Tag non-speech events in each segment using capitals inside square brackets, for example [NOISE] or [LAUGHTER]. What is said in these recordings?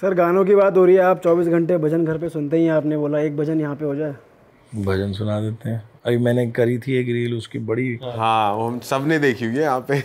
Sir गानों की बात हो रही है आप 24 घंटे भजन घर पे सुनते ही हैं आपने बोला एक भजन यहाँ पे हो जाए भजन सुना देते हैं अभी मैंने करी थी एक रील उसकी बड़ी हाँ वो हम सब ने देखी हुई है यहाँ पे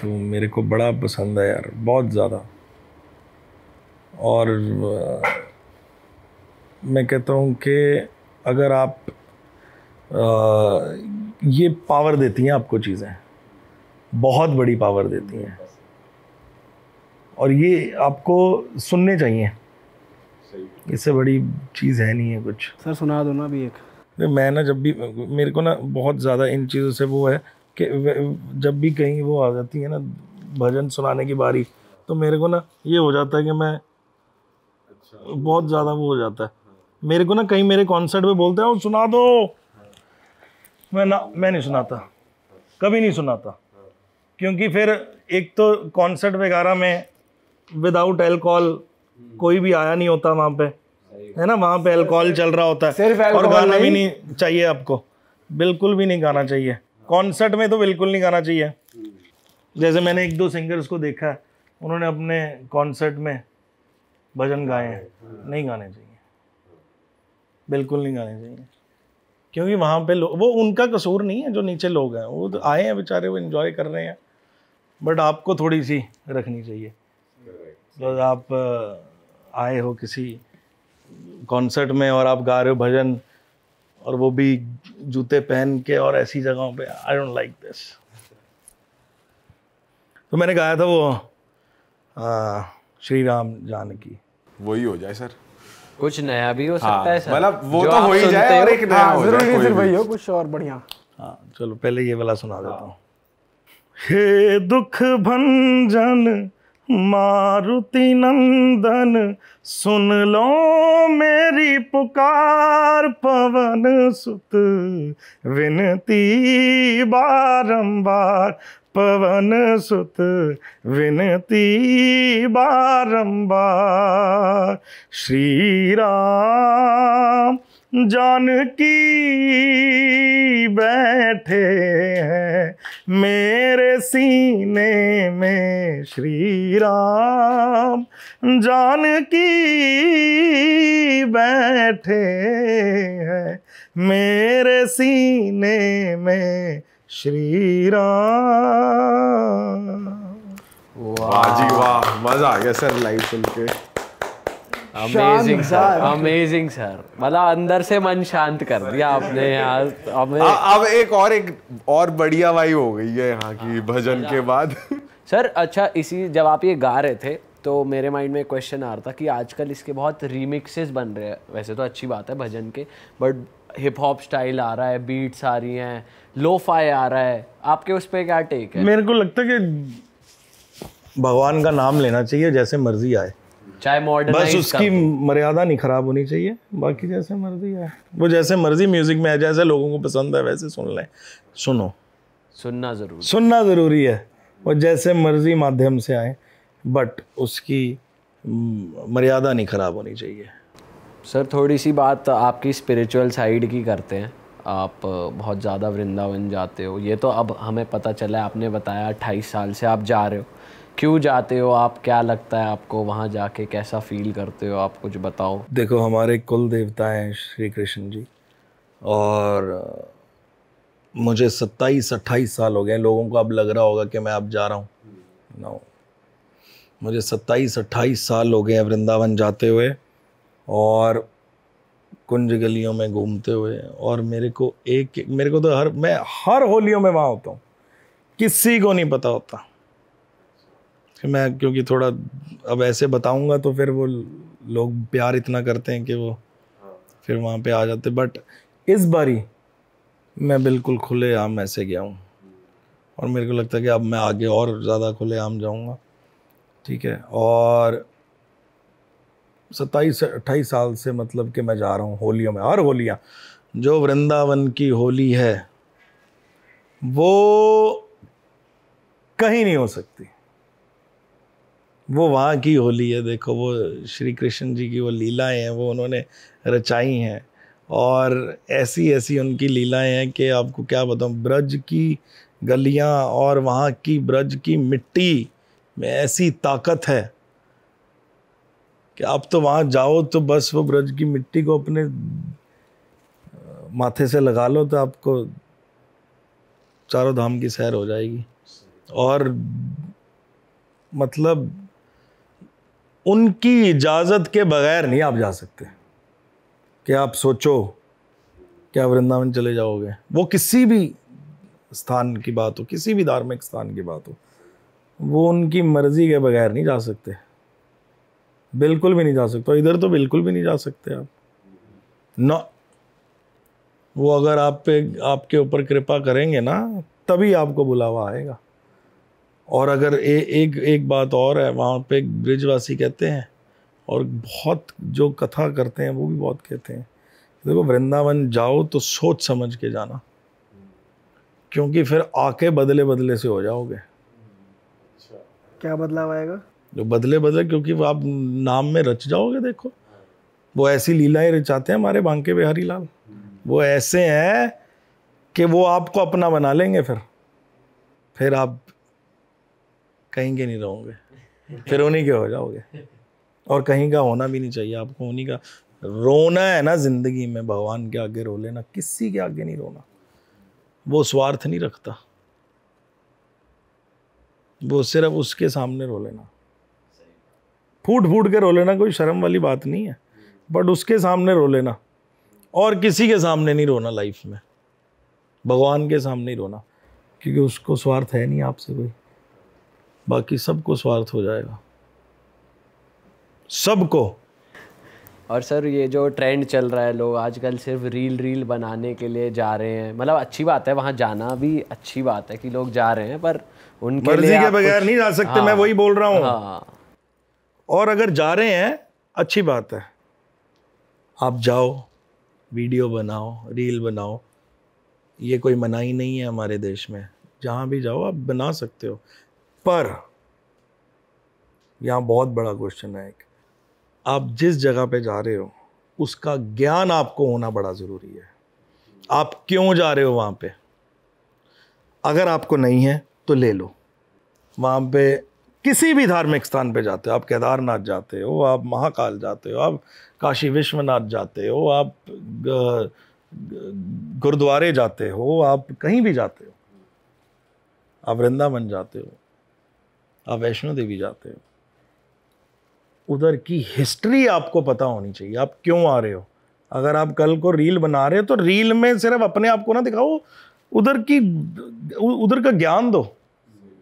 तो मेरे को बड़ा पसंद है यार बहुत ज़्यादा और मैं कहता हूँ कि अगर आप आ, ये पावर देती हैं आपको चीज़ें बहुत बड़ी पावर देती हैं और ये आपको सुनने चाहिए इससे बड़ी चीज़ है नहीं है कुछ सर सुना दो ना भी एक मैं ना जब भी मेरे को ना बहुत ज़्यादा इन चीज़ों से वो है कि जब भी कहीं वो आ जाती है ना भजन सुनाने की बारी तो मेरे को ना ये हो जाता है कि मैं अच्छा। बहुत ज़्यादा वो हो जाता है मेरे को ना कहीं मेरे कॉन्सर्ट में बोलते हैं सुना दो मैं ना मैं नहीं सुनाता कभी नहीं सुनाता क्योंकि फिर एक तो कॉन्सर्ट वगैरह में विदाउट एल्कोहल कोई भी आया नहीं होता वहाँ पे है ना वहाँ पे एल्कोहल चल रहा होता है सिर्फ और गाना भी नहीं चाहिए आपको बिल्कुल भी नहीं गाना चाहिए कॉन्सर्ट में तो बिल्कुल नहीं गाना चाहिए जैसे मैंने एक दो सिंगर्स को देखा है उन्होंने अपने कॉन्सर्ट में भजन गाए हैं नहीं गाने चाहिए बिल्कुल नहीं गाने चाहिए क्योंकि वहाँ पे वो उनका कसूर नहीं है जो नीचे लोग हैं वो तो आए हैं बेचारे वो इन्जॉय कर रहे हैं बट आपको थोड़ी सी रखनी चाहिए तो आप आए हो किसी कॉन्सर्ट में और आप गा रहे हो भजन और वो भी जूते पहन के और ऐसी जगहों पे आई डोंट लाइक दिस तो मैंने गाया था वो श्री राम जान की वही हो जाए सर कुछ नया भी हो सकता हाँ, है सर मतलब वो तो हो ही जाए और एक नया हाँ, हो जरूरी फिर भाई हो कुछ और बढ़िया हाँ चलो पहले ये वाला सुना देता हूँ हाँ। हे दुख भंजन मारुति नंदन सुन लो मेरी पुकार पवन सुत विनती बारंबार पवन सुत विनती बारंबार श्री राम जान की बैठे हैं मेरे सीने में श्री राम जान की बैठे हैं मेरे सीने में श्री राम वाह जी वाह मज़ा आ गया सर लाइव सुन के अमेजिंग सर अमेजिंग सर मतलब अंदर से मन शांत कर दिया आपने यार अब एक और एक और बढ़िया वाई हो गई है यहाँ की हाँ, भजन के बाद सर अच्छा इसी जब आप ये गा रहे थे तो मेरे माइंड में क्वेश्चन आ रहा था कि आजकल इसके बहुत रीमिक्सेस बन रहे हैं वैसे तो अच्छी बात है भजन के बट हिप हॉप स्टाइल आ रहा है बीट्स आ रही हैं लोफाई आ रहा है आपके उस पर क्या टेक है मेरे को लगता है कि भगवान का नाम लेना चाहिए जैसे मर्जी आए चाहे मॉडर्न बस उसकी मर्यादा नहीं खराब होनी चाहिए बाकी जैसे मर्जी है वो जैसे मर्जी म्यूजिक में है जैसे लोगों को पसंद है वैसे सुन लें सुनो सुनना जरूरी सुनना ज़रूरी है वो जैसे मर्जी माध्यम से आए बट उसकी मर्यादा नहीं खराब होनी चाहिए सर थोड़ी सी बात आपकी स्पिरिचुअल साइड की करते हैं आप बहुत ज़्यादा वृंदावन जाते हो ये तो अब हमें पता चला आपने बताया अट्ठाईस साल से आप जा रहे हो क्यों जाते हो आप क्या लगता है आपको वहाँ जाके कैसा फील करते हो आप कुछ बताओ देखो हमारे कुल देवता हैं श्री कृष्ण जी और मुझे सत्ताईस अट्ठाईस साल हो गए लोगों को अब लग रहा होगा कि मैं अब जा रहा हूँ नो मुझे सत्ताईस अट्ठाईस साल हो गए हैं वृंदावन जाते हुए और कुंज गलियों में घूमते हुए और मेरे को एक मेरे को तो हर मैं हर होलियों में वहाँ होता हूँ किसी को नहीं पता होता कि मैं क्योंकि थोड़ा अब ऐसे बताऊंगा तो फिर वो लोग प्यार इतना करते हैं कि वो फिर वहाँ पे आ जाते बट इस बारी मैं बिल्कुल खुले आम ऐसे गया हूँ और मेरे को लगता है कि अब मैं आगे और ज़्यादा खुले आम जाऊँगा ठीक है और सत्ताईस अट्ठाईस साल से मतलब कि मैं जा रहा हूँ होलियों में और होलियाँ जो वृंदावन की होली है वो कहीं नहीं हो सकती वो वहाँ की होली है देखो वो श्री कृष्ण जी की वो लीलाएं हैं वो उन्होंने रचाई हैं और ऐसी ऐसी उनकी लीलाएं हैं कि आपको क्या बताऊँ ब्रज की गलियाँ और वहाँ की ब्रज की मिट्टी में ऐसी ताकत है कि आप तो वहाँ जाओ तो बस वो ब्रज की मिट्टी को अपने माथे से लगा लो तो आपको चारों धाम की सैर हो जाएगी और मतलब उनकी इजाज़त के बगैर नहीं आप जा सकते कि आप सोचो क्या वृंदावन चले जाओगे वो किसी भी स्थान की बात हो किसी भी धार्मिक स्थान की बात हो वो उनकी मर्ज़ी के बगैर नहीं जा सकते बिल्कुल भी नहीं जा सकते इधर तो बिल्कुल भी नहीं जा सकते आप न वो अगर आप पे आपके ऊपर कृपा करेंगे ना तभी आपको बुलावा आएगा और अगर ए, एक एक बात और है वहाँ पे ब्रिजवासी कहते हैं और बहुत जो कथा करते हैं वो भी बहुत कहते हैं देखो वृंदावन जाओ तो सोच समझ के जाना क्योंकि फिर आके बदले बदले से हो जाओगे अच्छा। क्या बदलाव आएगा जो बदले बदले क्योंकि आप नाम में रच जाओगे देखो वो ऐसी लीलाएं रचाते हैं हमारे बांके बिहारी लाल वो ऐसे हैं कि वो आपको अपना बना लेंगे फिर फिर आप कहीं के नहीं रहोगे फिर उन्हीं के हो जाओगे और कहीं का होना भी नहीं चाहिए आपको उन्हीं का रोना है ना जिंदगी में भगवान के आगे रो लेना किसी के आगे नहीं रोना वो स्वार्थ नहीं रखता वो सिर्फ उसके सामने रो लेना फूट फूट के रो लेना कोई शर्म वाली बात नहीं है बट उसके सामने रो लेना और किसी के सामने नहीं रोना लाइफ में भगवान के सामने ही रोना क्योंकि उसको स्वार्थ है नहीं आपसे कोई बाकी सबको स्वार्थ हो जाएगा सबको और सर ये जो ट्रेंड चल रहा है लोग आजकल सिर्फ रील रील बनाने के लिए जा रहे हैं मतलब अच्छी बात है वहां जाना भी अच्छी बात है कि लोग जा रहे हैं पर उनके मर्जी के बगैर नहीं जा सकते हाँ, मैं वही बोल रहा हूँ हाँ। और अगर जा रहे हैं अच्छी बात है आप जाओ वीडियो बनाओ रील बनाओ ये कोई मनाही नहीं है हमारे देश में जहाँ भी जाओ आप बना सकते हो पर यहाँ बहुत बड़ा क्वेश्चन है एक आप जिस जगह पे जा रहे हो उसका ज्ञान आपको होना बड़ा ज़रूरी है आप क्यों जा रहे हो वहाँ पे अगर आपको नहीं है तो ले लो वहाँ पे किसी भी धार्मिक स्थान पे जाते हो आप केदारनाथ जाते हो आप महाकाल जाते हो आप काशी विश्वनाथ जाते हो आप गुरुद्वारे जाते हो आप कहीं भी जाते हो आप वृंदावन जाते हो आप वैष्णो देवी जाते हो उधर की हिस्ट्री आपको पता होनी चाहिए आप क्यों आ रहे हो अगर आप कल को रील बना रहे हो तो रील में सिर्फ अपने आप को ना दिखाओ उधर की उधर का ज्ञान दो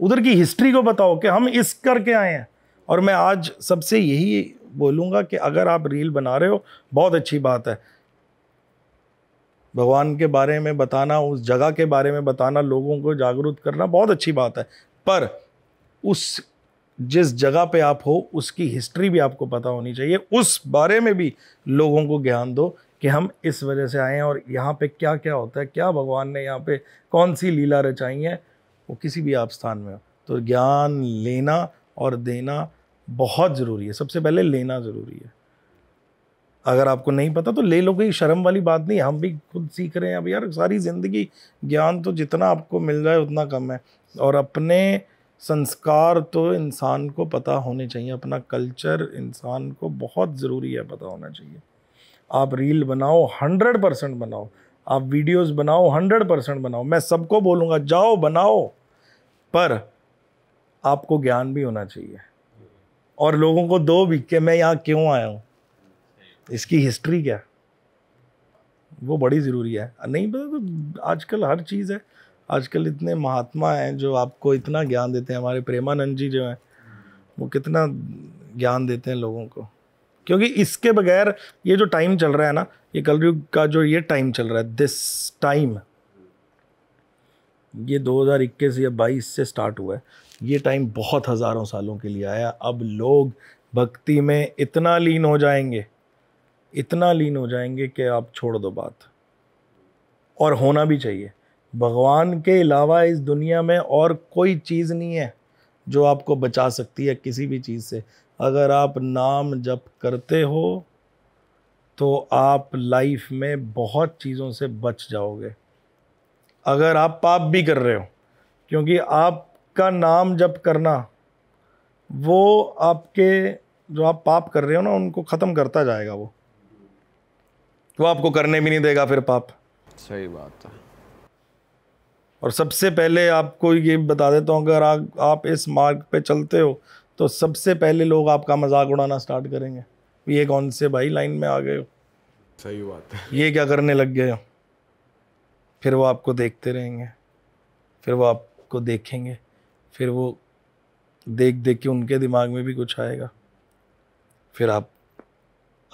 उधर की हिस्ट्री को बताओ कि हम इस करके आए हैं और मैं आज सबसे यही बोलूँगा कि अगर आप रील बना रहे हो बहुत अच्छी बात है भगवान के बारे में बताना उस जगह के बारे में बताना लोगों को जागरूक करना बहुत अच्छी बात है पर उस जिस जगह पे आप हो उसकी हिस्ट्री भी आपको पता होनी चाहिए उस बारे में भी लोगों को ज्ञान दो कि हम इस वजह से आए हैं और यहाँ पे क्या क्या होता है क्या भगवान ने यहाँ पे कौन सी लीला रचाई है वो किसी भी आप स्थान में हो तो ज्ञान लेना और देना बहुत ज़रूरी है सबसे पहले लेना ज़रूरी है अगर आपको नहीं पता तो ले लो कोई शर्म वाली बात नहीं हम भी खुद सीख रहे हैं अब यार सारी ज़िंदगी ज्ञान तो जितना आपको मिल जाए उतना कम है और अपने संस्कार तो इंसान को पता होने चाहिए अपना कल्चर इंसान को बहुत ज़रूरी है पता होना चाहिए आप रील बनाओ हंड्रेड परसेंट बनाओ आप वीडियोस बनाओ हंड्रेड परसेंट बनाओ मैं सबको बोलूँगा जाओ बनाओ पर आपको ज्ञान भी होना चाहिए और लोगों को दो भी कि मैं यहाँ क्यों आया हूँ इसकी हिस्ट्री क्या वो बड़ी ज़रूरी है नहीं पता तो आजकल हर चीज़ है आजकल इतने महात्मा हैं जो आपको इतना ज्ञान देते हैं हमारे प्रेमानंद जी जो हैं वो कितना ज्ञान देते हैं लोगों को क्योंकि इसके बगैर ये जो टाइम चल रहा है ना ये कलयुग का जो ये टाइम चल रहा है दिस टाइम ये 2021 या 22 से स्टार्ट हुआ है ये टाइम बहुत हज़ारों सालों के लिए आया अब लोग भक्ति में इतना लीन हो जाएंगे इतना लीन हो जाएंगे कि आप छोड़ दो बात और होना भी चाहिए भगवान के अलावा इस दुनिया में और कोई चीज़ नहीं है जो आपको बचा सकती है किसी भी चीज़ से अगर आप नाम जप करते हो तो आप लाइफ में बहुत चीज़ों से बच जाओगे अगर आप पाप भी कर रहे हो क्योंकि आपका नाम जप करना वो आपके जो आप पाप कर रहे हो ना उनको ख़त्म करता जाएगा वो वो आपको करने भी नहीं देगा फिर पाप सही बात है और सबसे पहले आपको ये बता देता हूँ अगर आप इस मार्ग पे चलते हो तो सबसे पहले लोग आपका मजाक उड़ाना स्टार्ट करेंगे ये कौन से भाई लाइन में आ गए हो सही बात है ये क्या करने लग गए हो फिर वो आपको देखते रहेंगे फिर वो आपको देखेंगे फिर वो देख देख के उनके दिमाग में भी कुछ आएगा फिर आप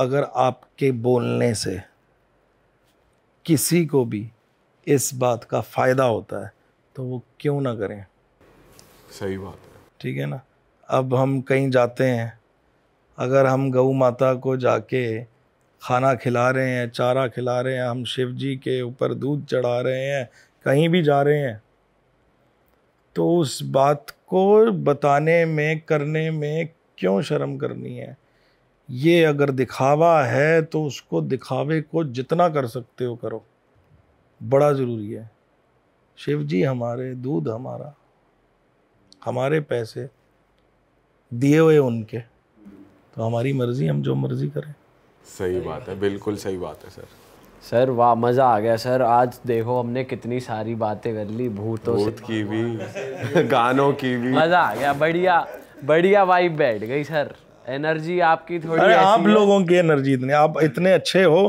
अगर आपके बोलने से किसी को भी इस बात का फ़ायदा होता है तो वो क्यों ना करें सही बात है ठीक है ना अब हम कहीं जाते हैं अगर हम गऊ माता को जाके खाना खिला रहे हैं चारा खिला रहे हैं हम शिव जी के ऊपर दूध चढ़ा रहे हैं कहीं भी जा रहे हैं तो उस बात को बताने में करने में क्यों शर्म करनी है ये अगर दिखावा है तो उसको दिखावे को जितना कर सकते हो करो बड़ा ज़रूरी है शिव जी हमारे दूध हमारा हमारे पैसे दिए हुए उनके तो हमारी मर्जी हम जो मर्जी करें सही बात है बिल्कुल सही बात है सर सर वाह मज़ा आ गया सर आज देखो हमने कितनी सारी बातें कर ली भूतों भूत से की भी गानों की भी मज़ा आ गया बढ़िया बढ़िया वाइब बैठ गई सर एनर्जी आपकी थोड़ी अरे आप लोगों की एनर्जी इतनी आप इतने अच्छे हो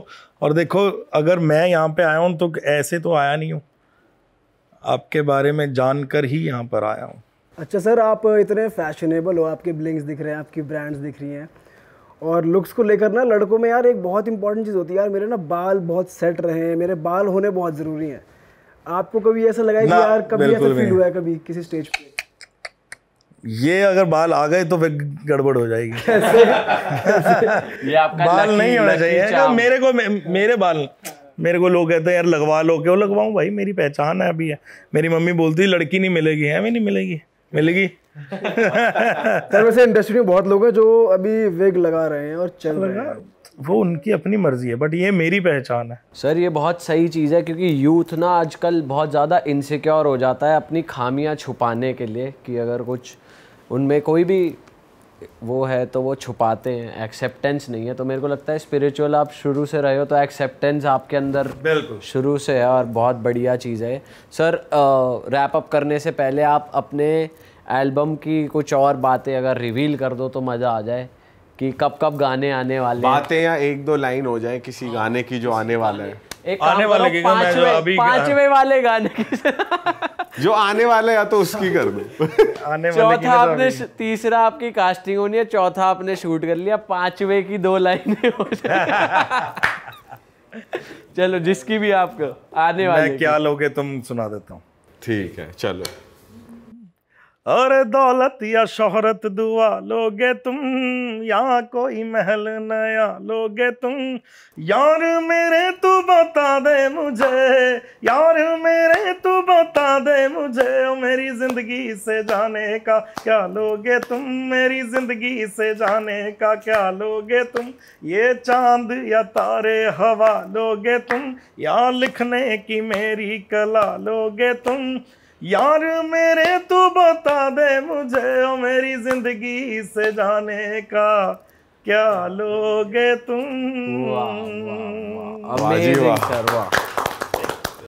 और देखो अगर मैं यहाँ पे आया हूँ तो ऐसे तो आया नहीं हूँ आपके बारे में जानकर ही यहाँ पर आया हूँ अच्छा सर आप इतने फैशनेबल हो आपके ब्लिंग्स दिख रहे हैं आपकी ब्रांड्स दिख रही हैं और लुक्स को लेकर ना लड़कों में यार एक बहुत इंपॉर्टेंट चीज़ होती है यार मेरे ना बाल बहुत सेट रहे हैं मेरे बाल होने बहुत ज़रूरी हैं आपको कभी ऐसा लगा कि यार कभी ऐसा फील हुआ है कभी किसी स्टेज पे ये अगर बाल आ गए तो फिर गड़बड़ हो जाएगी [LAUGHS] ये आपका बाल नहीं होना चाहिए तो मेरे को मेरे बाल मेरे को लोग कहते हैं यार लगवा लो क्यों लगवाऊं भाई मेरी पहचान है अभी है मेरी मम्मी बोलती लड़की नहीं मिलेगी है भी नहीं मिलेगी मिलेगी [LAUGHS] सर वैसे इंडस्ट्री में बहुत लोग हैं जो अभी वेग लगा रहे हैं और चल रहे हैं वो उनकी अपनी मर्जी है बट ये मेरी पहचान है सर ये बहुत सही चीज़ है क्योंकि यूथ ना आजकल बहुत ज़्यादा इनसिक्योर हो जाता है अपनी खामियां छुपाने के लिए कि अगर कुछ उनमें कोई भी वो है तो वो छुपाते हैं एक्सेप्टेंस नहीं है तो मेरे को लगता है स्पिरिचुअल आप शुरू से रहे हो तो एक्सेप्टेंस आपके अंदर बिल्कुल शुरू से है और बहुत बढ़िया चीज़ है सर रैप अप करने से पहले आप अपने एल्बम की कुछ और बातें अगर रिवील कर दो तो मज़ा आ जाए कि कब कब गाने आने वाले बातें या एक दो लाइन हो जाए किसी हाँ, गाने की जो आने वाला है एक आने वाले के जो अभी पांचवे वाले गाने की जो आने वाले या तो उसकी कर दो आने वाले चौथा तो आपने तीसरा आपकी कास्टिंग होनी है चौथा आपने शूट कर लिया पांचवे की दो लाइनें हो [LAUGHS] चलो जिसकी भी आपको आने वाले क्या लोगे तुम सुना देता हूँ ठीक है चलो अरे दौलत या शोहरत दुआ लोगे तुम या कोई महल नया लोगे तुम यार मेरे तू बता दे मुझे यार मेरे तू बता दे मुझे ओ मेरी जिंदगी से जाने का क्या लोगे तुम मेरी जिंदगी से जाने का क्या लोगे तुम ये चांद या तारे हवा लोगे तुम या लिखने की मेरी कला लोगे तुम यार मेरे तू बता दे मुझे ओ मेरी जिंदगी से जाने का क्या लोगे तुम वाह वाह वाह